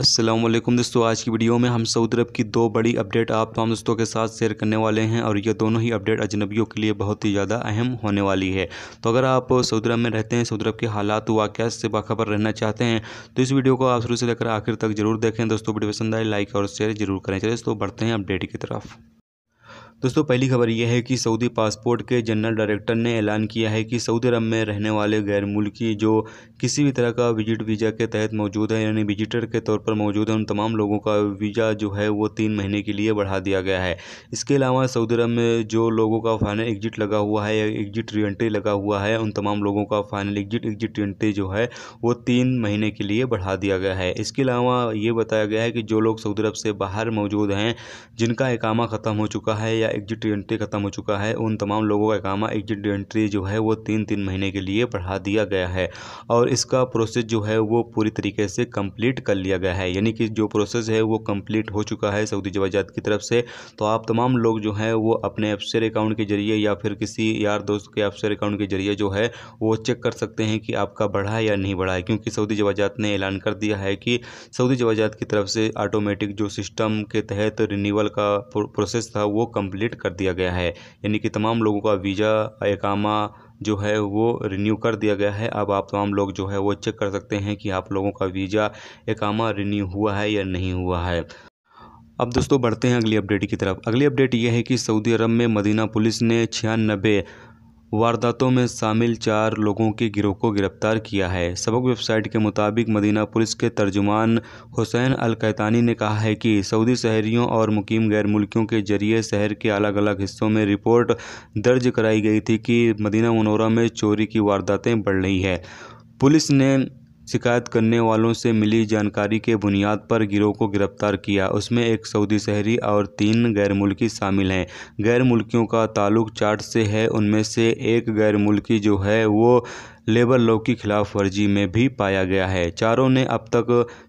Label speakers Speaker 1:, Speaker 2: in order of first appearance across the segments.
Speaker 1: असलम दोस्तों आज की वीडियो में हम सऊदी अरब की दो बड़ी अपडेट आप तमाम दोस्तों के साथ शेयर करने वाले हैं और ये दोनों ही अपडेट अजनबियों के लिए बहुत ही ज़्यादा अहम होने वाली है तो अगर आप सऊदी अरब में रहते हैं सऊदी अरब के हालात वाक़ से बाखबर रहना चाहते हैं तो इस वीडियो को आप शुरू से लेकर आखिर तक जरूर देखें दोस्तों वीडियो पसंद आए लाइक और शेयर जरूर करें चलिए दोस्तों बढ़ते हैं अपडेट की तरफ दोस्तों पहली खबर यह है कि सऊदी पासपोर्ट के जनरल डायरेक्टर ने ऐलान किया है कि सऊदी अरब में रहने वाले गैर मुल्की जो किसी भी तरह का विजिट वीज़ा के तहत मौजूद है यानी विजिटर के तौर पर मौजूद है उन तमाम लोगों का वीज़ा जो है वो तीन महीने के लिए बढ़ा दिया गया है इसके अलावा सऊदी अरब में जो लोगों का फाइनल एग्जिट लगा हुआ है या एग्जिट री लगा हुआ है उन तमाम लोगों का फाइनल एग्जिट एग्जिट री जो है वो तीन महीने के लिए बढ़ा दिया गया है इसके अलावा ये बताया गया है कि जो लोग सऊदी अरब से बाहर मौजूद हैं जिनका एकामा ख़त्म हो चुका है या या एग्जिट एंट्री खत्म हो चुका है उन तमाम लोगों का इकामा एग्जिट एंट्री जो है वो तीन तीन महीने के लिए बढ़ा दिया गया है और इसका प्रोसेस जो है वो पूरी तरीके से कंप्लीट कर लिया गया है यानी कि जो प्रोसेस है वो कंप्लीट हो चुका है सऊदी जवाजात की तरफ से तो आप तमाम लोग जो है वो अपने अफसर अकाउंट के जरिए या फिर किसी यार दोस्त के अफसर अकाउंट के जरिए जो है वो चेक कर सकते हैं कि आपका बढ़ा है या नहीं बढ़ा है क्योंकि सऊदी जवाजात ने ऐलान कर दिया है कि सऊदी जवाजात की तरफ से ऑटोमेटिक जो सिस्टम के तहत रिन्यूअल का प्रोसेस था वो कम्प्लीट डिलीट कर दिया गया है यानी कि तमाम लोगों का वीज़ा एकामा जो है वो रिन्यू कर दिया गया है अब आप तमाम लोग जो है वो चेक कर सकते हैं कि आप लोगों का वीज़ा एकामा रिन्यू हुआ है या नहीं हुआ है अब दोस्तों बढ़ते हैं अगली अपडेट की तरफ अगली अपडेट यह है कि सऊदी अरब में मदीना पुलिस ने छियानबे वारदातों में शामिल चार लोगों के गिरोह को गिरफ्तार किया है सबक वेबसाइट के मुताबिक मदीना पुलिस के तर्जुमान हुसैन अल कैतानी ने कहा है कि सऊदी शहरियों और मुकीम गैर मुल्कियों के जरिए शहर के अलग अलग हिस्सों में रिपोर्ट दर्ज कराई गई थी कि मदीना मनोरा में चोरी की वारदातें बढ़ रही है पुलिस ने शिकायत करने वालों से मिली जानकारी के बुनियाद पर गिरोह को गिरफ्तार किया उसमें एक सऊदी शहरी और तीन गैर मुल्की शामिल हैं गैर मुल्कियों का ताल्लुक चार्ट से है उनमें से एक गैर मुल्की जो है वो लेबर लॉ की खिलाफ वर्जी में भी पाया गया है चारों ने अब तक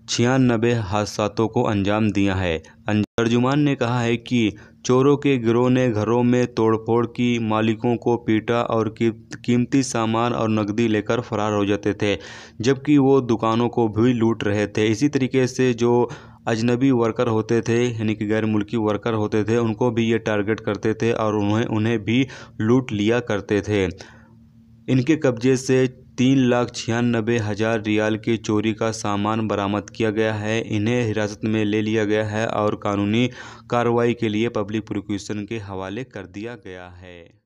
Speaker 1: छियानबे हादसातों को अंजाम दिया है तर्जुमान ने कहा है कि चोरों के गिरोह ने घरों में तोड़फोड़ की मालिकों को पीटा और कीमती सामान और नकदी लेकर फरार हो जाते थे जबकि वो दुकानों को भी लूट रहे थे इसी तरीके से जो अजनबी वर्कर होते थे यानी कि गैर मुल्की वर्कर होते थे उनको भी ये टारगेट करते थे और उन्हें उन्हें भी लूट लिया करते थे इनके कब्जे से तीन लाख छियानबे हजार रियाल के चोरी का सामान बरामद किया गया है इन्हें हिरासत में ले लिया गया है और कानूनी कार्रवाई के लिए पब्लिक प्रोक्यूशन के हवाले कर दिया गया है